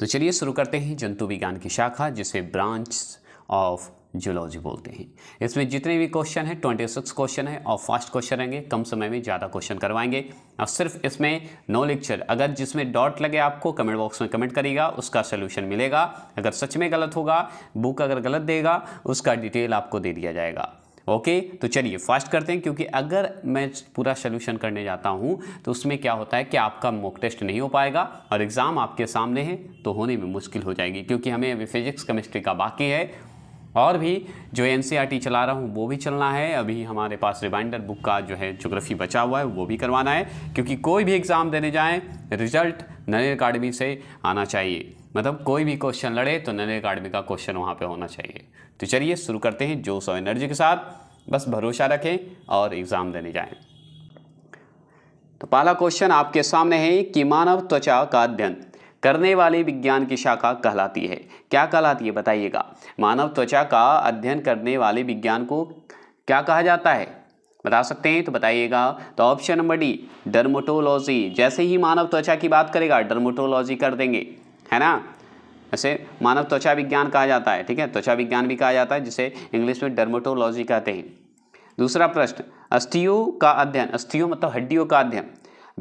तो चलिए शुरू करते हैं जंतु विज्ञान की शाखा जिसे ब्रांच ऑफ जूलॉजी बोलते हैं इसमें जितने भी क्वेश्चन हैं ट्वेंटी सिक्स क्वेश्चन है और फास्ट क्वेश्चन रहेंगे कम समय में ज़्यादा क्वेश्चन करवाएंगे और सिर्फ इसमें नो लेक्चर अगर जिसमें डॉट लगे आपको कमेंट बॉक्स में कमेंट करेगा उसका सोल्यूशन मिलेगा अगर सच में गलत होगा बुक अगर गलत देगा उसका डिटेल आपको दे दिया जाएगा ओके तो चलिए फास्ट करते हैं क्योंकि अगर मैं पूरा सोल्यूशन करने जाता हूँ तो उसमें क्या होता है कि आपका मॉक टेस्ट नहीं हो पाएगा और एग्ज़ाम आपके सामने है तो होने में मुश्किल हो जाएगी क्योंकि हमें अभी फिजिक्स केमिस्ट्री का बाकी है और भी जो एन e चला रहा हूँ वो भी चलना है अभी हमारे पास रिमाइंडर बुक का जो है जोग्राफी बचा हुआ है वो भी करवाना है क्योंकि कोई भी एग्ज़ाम देने जाएँ रिजल्ट नरेंद्र अकाडमी से आना चाहिए मतलब कोई भी क्वेश्चन लड़े तो नरेंद्र अकाडमी का क्वेश्चन वहाँ पर होना चाहिए तो चलिए शुरू करते हैं जोश और एनर्जी के साथ बस भरोसा रखें और एग्ज़ाम देने जाएँ तो पहला क्वेश्चन आपके सामने है कि मानव त्वचा का अध्ययन करने वाले विज्ञान की शाखा कहलाती है क्या कहलाती है बताइएगा मानव त्वचा का अध्ययन करने वाले विज्ञान को क्या कहा जाता है बता सकते हैं तो बताइएगा तो ऑप्शन नंबर डी डर्मोटोलॉजी जैसे ही मानव त्वचा की बात करेगा डर्मोटोलॉजी कर देंगे है ना ऐसे मानव त्वचा विज्ञान कहा जाता है ठीक है त्वचा विज्ञान भी कहा जाता है जिसे इंग्लिश में डर्मोटोलॉजी कहते हैं दूसरा प्रश्न अस्थियों का अध्ययन अस्थियों मतलब हड्डियों का अध्ययन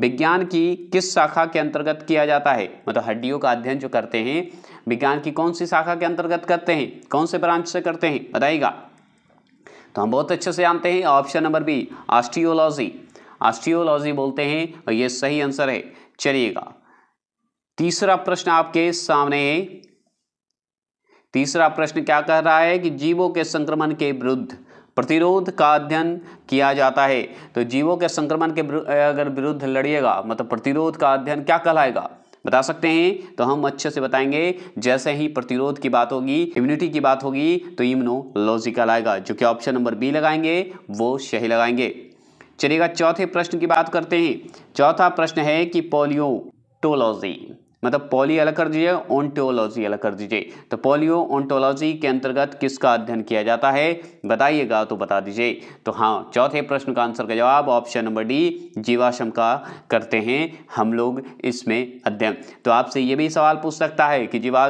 विज्ञान की किस शाखा के अंतर्गत किया जाता है मतलब हड्डियों का अध्ययन जो करते हैं विज्ञान की कौन सी शाखा के अंतर्गत करते हैं कौन से ब्रांच से करते हैं बताइएगा तो हम बहुत अच्छे से जानते हैं option number B astrology astrology बोलते हैं और ये सही आंसर है चलिएगा तीसरा प्रश्न आपके सामने है तीसरा प्रश्न क्या कह रहा है कि जीवों के संक्रमण के विरुद्ध प्रतिरोध का अध्ययन किया जाता है तो जीवों के संक्रमण के अगर विरुद्ध लड़िएगा मतलब प्रतिरोध का अध्ययन क्या कहलाएगा बता सकते हैं तो हम अच्छे से बताएंगे जैसे ही प्रतिरोध की बात होगी इम्यूनिटी की बात होगी तो इम्यूनोलॉजिकल आएगा जो कि ऑप्शन नंबर बी लगाएंगे वो सही लगाएंगे चलिएगा चौथे प्रश्न की बात करते हैं चौथा प्रश्न है कि पोलियोटोलॉजी मतलब पॉली अलग कर दीजिए ओंटोलॉजी अलग कर दीजिए तो पोलियो ओंटोलॉजी के अंतर्गत किसका अध्ययन किया जाता है बताइएगा तो बता दीजिए तो हाँ चौथे प्रश्न का आंसर का जवाब ऑप्शन नंबर डी जीवाश्म का करते हैं हम लोग इसमें अध्ययन तो आपसे ये भी सवाल पूछ सकता है कि जीवा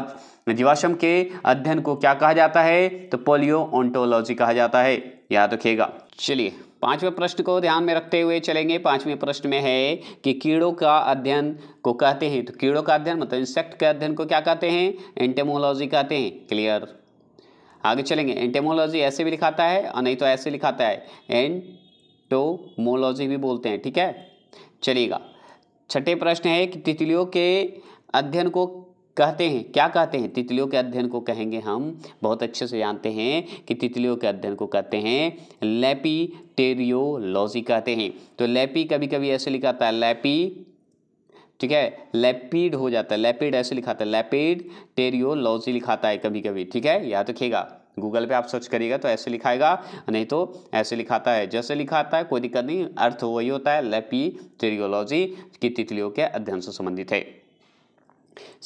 जीवाश्म के अध्ययन को क्या कहा जाता है तो पोलियो ओंटोलॉजी कहा जाता है याद रखिएगा चलिए पांचवें प्रश्न को ध्यान में रखते हुए चलेंगे पांचवें प्रश्न में है कि कीड़ों का अध्ययन को कहते हैं तो कीड़ों का अध्ययन मतलब इंसेक्ट के अध्ययन को क्या कहते हैं एंटेमोलॉजी कहते हैं क्लियर आगे चलेंगे एंटेमोलॉजी ऐसे भी लिखाता है और नहीं तो ऐसे लिखाता है एंटोमोलॉजी भी बोलते हैं ठीक है चलिएगा छठे प्रश्न है कि तितलियों के अध्ययन को कहते हैं क्या कहते हैं तितलियों के अध्ययन को कहेंगे हम बहुत अच्छे से जानते हैं कि तितलियों के अध्ययन को कहते हैं लेपी टेरियोलॉजी कहते हैं तो लेपी कभी कभी ऐसे लिखा है लेपी ठीक है लेपिड हो जाता है लेपिड ऐसे लिखाता है लेपिड टेरियोलॉजी लिखाता है कभी कभी ठीक है याद रखिएगा गूगल पे आप सर्च करिएगा तो ऐसे लिखाएगा नहीं तो ऐसे लिखाता है जैसे लिखाता है कोई दिक्कत नहीं अर्थ वही होता है लेपी टेरियोलॉजी की तितलियों के अध्ययन से संबंधित है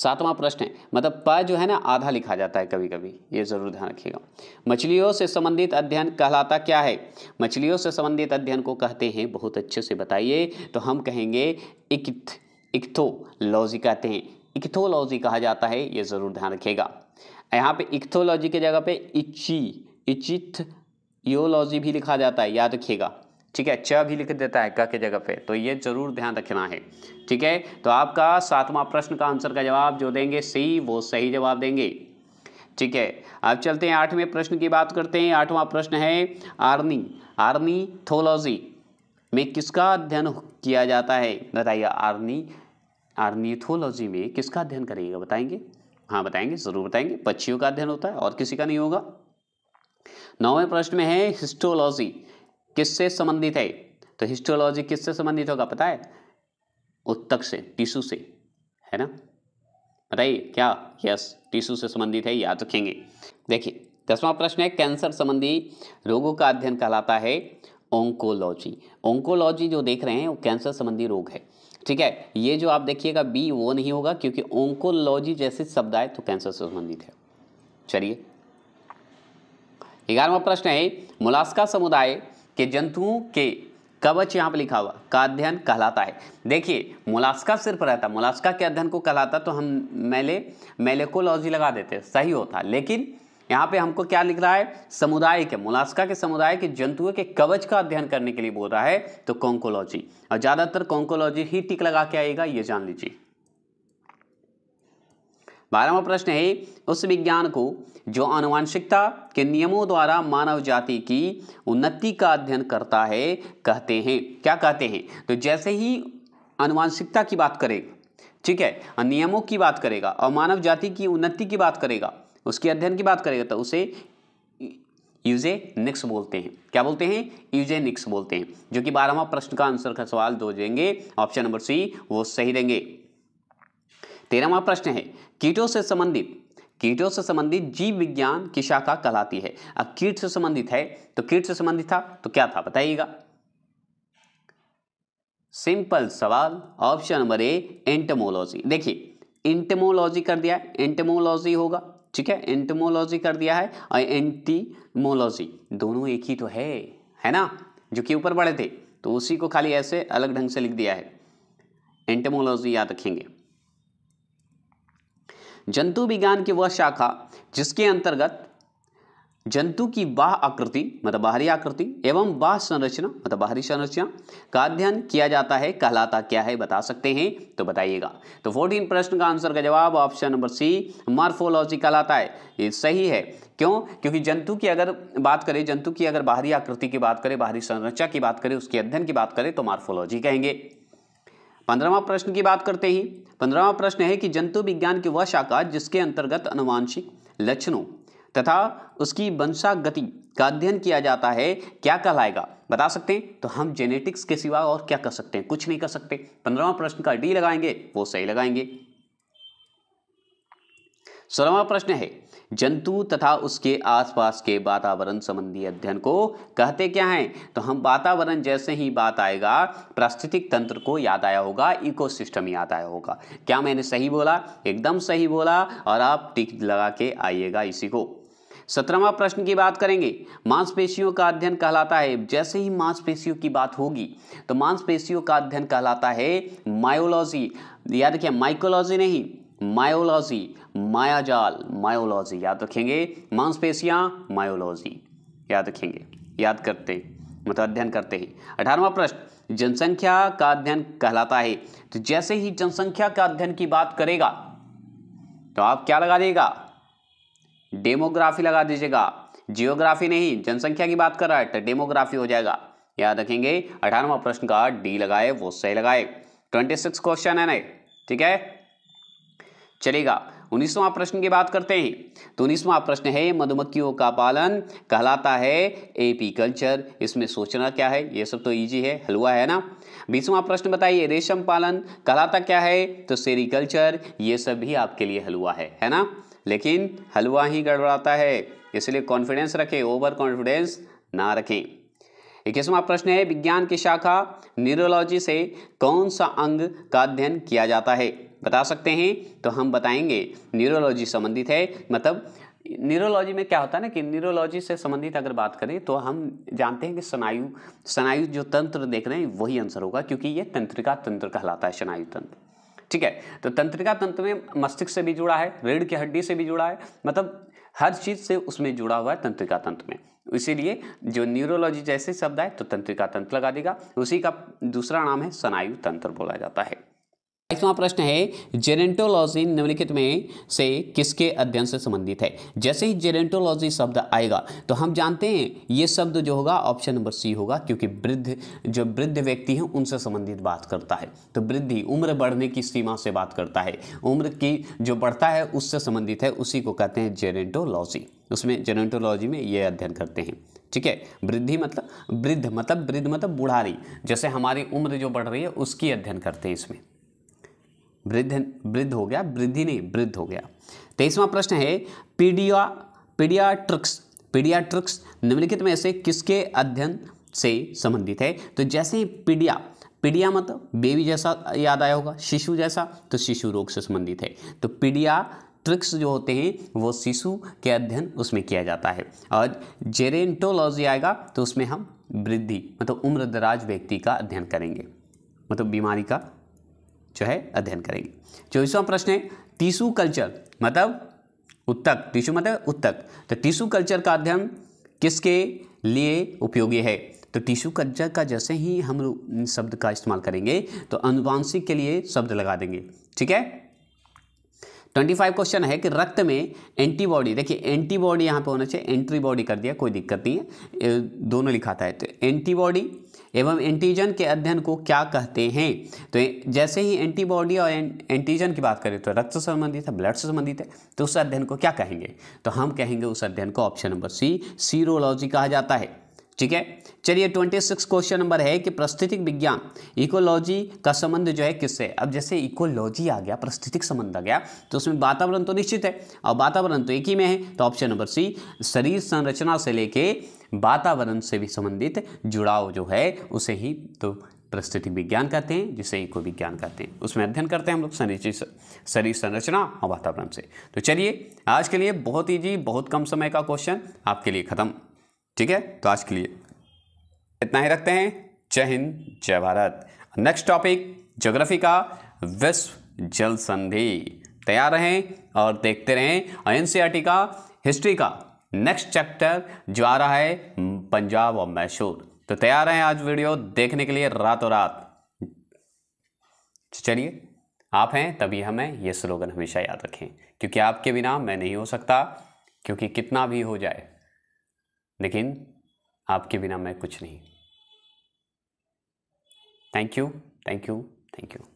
सातवां प्रश्न है मतलब प जो है ना आधा लिखा जाता है कभी कभी ये जरूर ध्यान रखिएगा मछलियों से संबंधित अध्ययन कहलाता क्या है मछलियों से संबंधित अध्ययन को कहते हैं बहुत अच्छे से बताइए तो हम कहेंगे इकिथ इक्थोलॉजी कहते हैं इक्थोलॉजी कहा जाता है ये ज़रूर ध्यान रखिएगा यहाँ पे इक्थोलॉजी की जगह पे इची इचित योलॉजी भी लिखा जाता है याद रखिएगा ठीक है च भी लिख देता है क के जगह पे तो ये जरूर ध्यान रखना है ठीक है तो आपका सातवां प्रश्न का आंसर का जवाब जो देंगे सी वो सही जवाब देंगे ठीक है अब चलते हैं आठवें प्रश्न की बात करते हैं आठवां प्रश्न है आर्नी आर्नीथोलॉजी में किसका अध्ययन किया जाता है बताइए आर्नी आर्नीथोलॉजी में किसका अध्ययन करेगा बताएंगे हाँ बताएंगे ज़रूर बताएंगे पक्षियों का अध्ययन होता है और किसी का नहीं होगा नौवें प्रश्न में है हिस्टोलॉजी किससे संबंधित है तो हिस्टोलॉजी किससे संबंधित होगा पता है उत्तक से टिश्यू से है ना बताइए क्या यस टिश्यू से संबंधित है याद रखेंगे देखिए दसवां प्रश्न है कैंसर संबंधी रोगों का अध्ययन कहलाता है ओंकोलॉजी ओंकोलॉजी जो देख रहे हैं वो कैंसर संबंधी रोग है ठीक है ये जो आप देखिएगा बी वो नहीं होगा क्योंकि ओंकोलॉजी जैसे शब्द आए तो कैंसर से संबंधित है चलिए ग्यारहवा प्रश्न है मुलास्का समुदाय कि जंतुओं के कवच यहाँ पर लिखा हुआ का अध्ययन कहलाता है देखिए मोलास्का सिर्फ रहता मोलास्का के अध्ययन को कहलाता तो हम मेले मेलेकोलॉजी लगा देते सही होता लेकिन यहाँ पे हमको क्या लिख रहा है समुदाय के मोलास्का के समुदाय के जंतुओं के कवच का अध्ययन करने के लिए बोल रहा है तो कॉन्कोलॉजी और ज़्यादातर कॉन्कोलॉजी ही टिक लगा के आएगा ये जान लीजिए बारहवा प्रश्न है उस विज्ञान को जो आनुवांशिकता के नियमों द्वारा मानव जाति की उन्नति का अध्ययन करता है कहते हैं क्या कहते हैं तो जैसे ही अनुवांशिकता की बात करेगा ठीक है नियमों की बात करेगा और मानव जाति की उन्नति की बात करेगा उसके अध्ययन की बात करेगा तो उसे यूजे निक्स बोलते हैं क्या बोलते हैं यूजे निक्स बोलते हैं जो कि बारहवा प्रश्न का आंसर का सवाल दो देंगे ऑप्शन नंबर सी वो सही देंगे तेरहवा प्रश्न है कीटों से संबंधित कीटों से संबंधित जीव विज्ञान की शाखा कहलाती है अब कीट से संबंधित है तो कीट से संबंधित था तो क्या था बताइएगा सिंपल सवाल ऑप्शन नंबर ए एंटमोलॉजी देखिए एंटमोलॉजी कर दिया है एंटमोलॉजी होगा ठीक है एंटमोलॉजी कर दिया है और एंटीमोलॉजी दोनों एक ही तो है है ना जो कि ऊपर बढ़े थे तो उसी को खाली ऐसे अलग ढंग से लिख दिया है एंटमोलॉजी याद रखेंगे जंतु विज्ञान की वह शाखा जिसके अंतर्गत जंतु की बाह आकृति मतलब बाहरी आकृति एवं बाह संरचना मतलब बाहरी संरचना का अध्ययन किया जाता है कहलाता क्या है बता सकते हैं तो बताइएगा तो फोर्टीन प्रश्न का आंसर का जवाब ऑप्शन नंबर सी मार्फोलॉजी कहलाता है ये सही है क्यों क्योंकि जंतु की अगर बात करें जंतु की अगर बाहरी आकृति की बात करें बाहरी संरचना की बात करें उसके अध्ययन की बात करें तो मार्फोलॉजी कहेंगे पंद्रहवा प्रश्न की बात करते ही पंद्रहवा प्रश्न है कि जंतु विज्ञान की वह शाखा जिसके अंतर्गत अनुवांशिक लक्षणों तथा उसकी वंशागति का अध्ययन किया जाता है क्या कहलाएगा बता सकते हैं तो हम जेनेटिक्स के सिवा और क्या कर सकते हैं कुछ नहीं कर सकते पंद्रहवा प्रश्न का डी लगाएंगे वो सही लगाएंगे सोलहवा प्रश्न है जंतु तथा उसके आसपास के वातावरण संबंधी अध्ययन को कहते क्या हैं तो हम वातावरण जैसे ही बात आएगा प्रास्थितिक तंत्र को याद आया होगा इकोसिस्टम याद आया होगा क्या मैंने सही बोला एकदम सही बोला और आप टिक लगा के आइएगा इसी को सत्रहवा प्रश्न की बात करेंगे मांसपेशियों का अध्ययन कहलाता है जैसे ही मांसपेशियों की बात होगी तो मांसपेशियों का अध्ययन कहलाता है मायोलॉजी याद रखिए माइकोलॉजी नहीं मायोलॉजी मायाजाल मायोलॉजी याद रखेंगे मांसपेशियां मायोलॉजी याद रखेंगे याद करते मतलब अध्ययन करते हैं अठारहवा प्रश्न जनसंख्या का अध्ययन कहलाता है तो जैसे ही जनसंख्या का अध्ययन की बात करेगा तो आप क्या लगा देगा डेमोग्राफी लगा दीजिएगा जियोग्राफी नहीं जनसंख्या की बात कर रहा है तो डेमोग्राफी हो जाएगा याद रखेंगे अठारहवा प्रश्न का डी लगाए वो सही लगाए ट्वेंटी सिक्स क्वेश्चन है ना ठीक है चलेगा उन्नीसवां प्रश्न की बात करते हैं तो उन्नीसवां प्रश्न है मधुमक्खियों का पालन कहलाता है एपीकल्चर इसमें सोचना क्या है ये सब तो इजी है हलवा है ना बीसवां प्रश्न बताइए रेशम पालन कहलाता क्या है तो सेरिकल्चर ये सब भी आपके लिए हलवा है है ना लेकिन हलवा ही गड़बड़ाता है इसलिए कॉन्फिडेंस रखें ओवर कॉन्फिडेंस ना रखें इक्कीसवां प्रश्न है विज्ञान की शाखा न्यूरोलॉजी से कौन सा अंग का अध्ययन किया जाता है बता सकते हैं तो हम बताएंगे न्यूरोलॉजी संबंधित है मतलब न्यूरोलॉजी में क्या होता है ना कि न्यूरोलॉजी से संबंधित अगर बात करें तो हम जानते हैं कि स्नायु स्नायु जो तंत्र देख रहे हैं वही आंसर होगा क्योंकि ये तंत्रिका तंत्र कहलाता है स्नायु तंत्र ठीक है तो तंत्रिका तंत्र में मस्तिष्क से भी जुड़ा है रीढ़ की हड्डी से भी जुड़ा है मतलब हर चीज़ से उसमें जुड़ा हुआ है तंत्रिका तंत्र में इसीलिए जो न्यूरोलॉजी जैसे शब्द आए तो तंत्रिका तंत्र लगा देगा उसी का दूसरा नाम है स्नायु तंत्र बोला जाता है नेक्स्टवा तो प्रश्न है जेरेंटोलॉजी निम्नलिखित में से किसके अध्ययन से संबंधित है जैसे ही जेरेंटोलॉजी शब्द आएगा तो हम जानते हैं ये शब्द जो होगा ऑप्शन नंबर सी होगा क्योंकि वृद्ध जो वृद्ध व्यक्ति हैं उनसे संबंधित बात करता है तो वृद्धि उम्र बढ़ने की सीमा से बात करता है उम्र की जो बढ़ता है उससे संबंधित है उसी को कहते हैं जेरेंटोलॉजी उसमें जेनेटोलॉजी में ये अध्ययन करते हैं ठीक है वृद्धि मतलब वृद्ध मतलब वृद्ध मतलब बुढ़ारी जैसे हमारी उम्र जो बढ़ रही है उसकी अध्ययन करते हैं इसमें वृद्ध वृद्ध हो गया वृद्धि नहीं वृद्ध हो गया तेईसवा प्रश्न है पीडिया पीडियाट्रिक्स पीडियाट्रिक्स निम्नलिखित में से किसके अध्ययन से संबंधित है तो जैसे ही पीडिया पीडिया मतलब बेबी जैसा याद आया होगा शिशु जैसा तो शिशु रोग से संबंधित है तो पीडिया ट्रिक्स जो होते हैं वो शिशु के अध्ययन उसमें किया जाता है और जेरेंटोलॉजी आएगा तो उसमें हम वृद्धि मतलब उम्र दराज व्यक्ति का अध्ययन करेंगे मतलब बीमारी का जो है अध्ययन करेंगे चौबीसवा प्रश्न है टिशू कल्चर मतलब उत्तक टीशू मतलब उत्तक तो टिशू कल्चर का अध्ययन किसके लिए उपयोगी है तो टिशू कल्चर का जैसे ही हम शब्द का इस्तेमाल करेंगे तो अनुवांशिक के लिए शब्द लगा देंगे ठीक है ट्वेंटी फाइव क्वेश्चन है कि रक्त में एंटीबॉडी देखिए एंटीबॉडी यहाँ पे होना चाहिए एंट्रीबॉडी कर दिया कोई दिक्कत नहीं है दोनों लिखाता है तो एंटीबॉडी एवं एंटीजन के अध्ययन को क्या कहते हैं तो जैसे ही एंटीबॉडी और एंटीजन की बात करें तो रक्त से संबंधित है ब्लड से संबंधित है तो उस अध्ययन को क्या कहेंगे तो हम कहेंगे उस अध्ययन को ऑप्शन नंबर सी सीरोलॉजी कहा जाता है ठीक है चलिए ट्वेंटी सिक्स क्वेश्चन नंबर है कि प्रस्थितिक विज्ञान इकोलॉजी का संबंध जो है किससे अब जैसे इकोलॉजी आ गया प्रस्थितिक संबंध आ गया तो उसमें वातावरण तो निश्चित है और वातावरण तो एक ही में है तो ऑप्शन नंबर सी शरीर संरचना से लेके वातावरण से भी संबंधित जुड़ाव जो है उसे ही तो प्रस्थितिक विज्ञान कहते हैं जिसे इको विज्ञान कहते हैं उसमें अध्ययन करते हैं हम लोग शरीर संरचना और वातावरण से तो चलिए आज के लिए बहुत ईजी बहुत कम समय का क्वेश्चन आपके लिए खत्म ठीक है तो आज के लिए इतना ही रखते हैं जय हिंद जय भारत नेक्स्ट टॉपिक जोग्राफी का विश्व जल संधि तैयार रहें और देखते रहें एन e का हिस्ट्री का नेक्स्ट चैप्टर जो आ रहा है पंजाब और मैसूर तो तैयार हैं आज वीडियो देखने के लिए रातों रात चलिए आप हैं तभी हमें यह स्लोगन हमेशा याद रखें क्योंकि आपके बिना मैं नहीं हो सकता क्योंकि कितना भी हो जाए लेकिन आपके बिना मैं कुछ नहीं thank you thank you thank you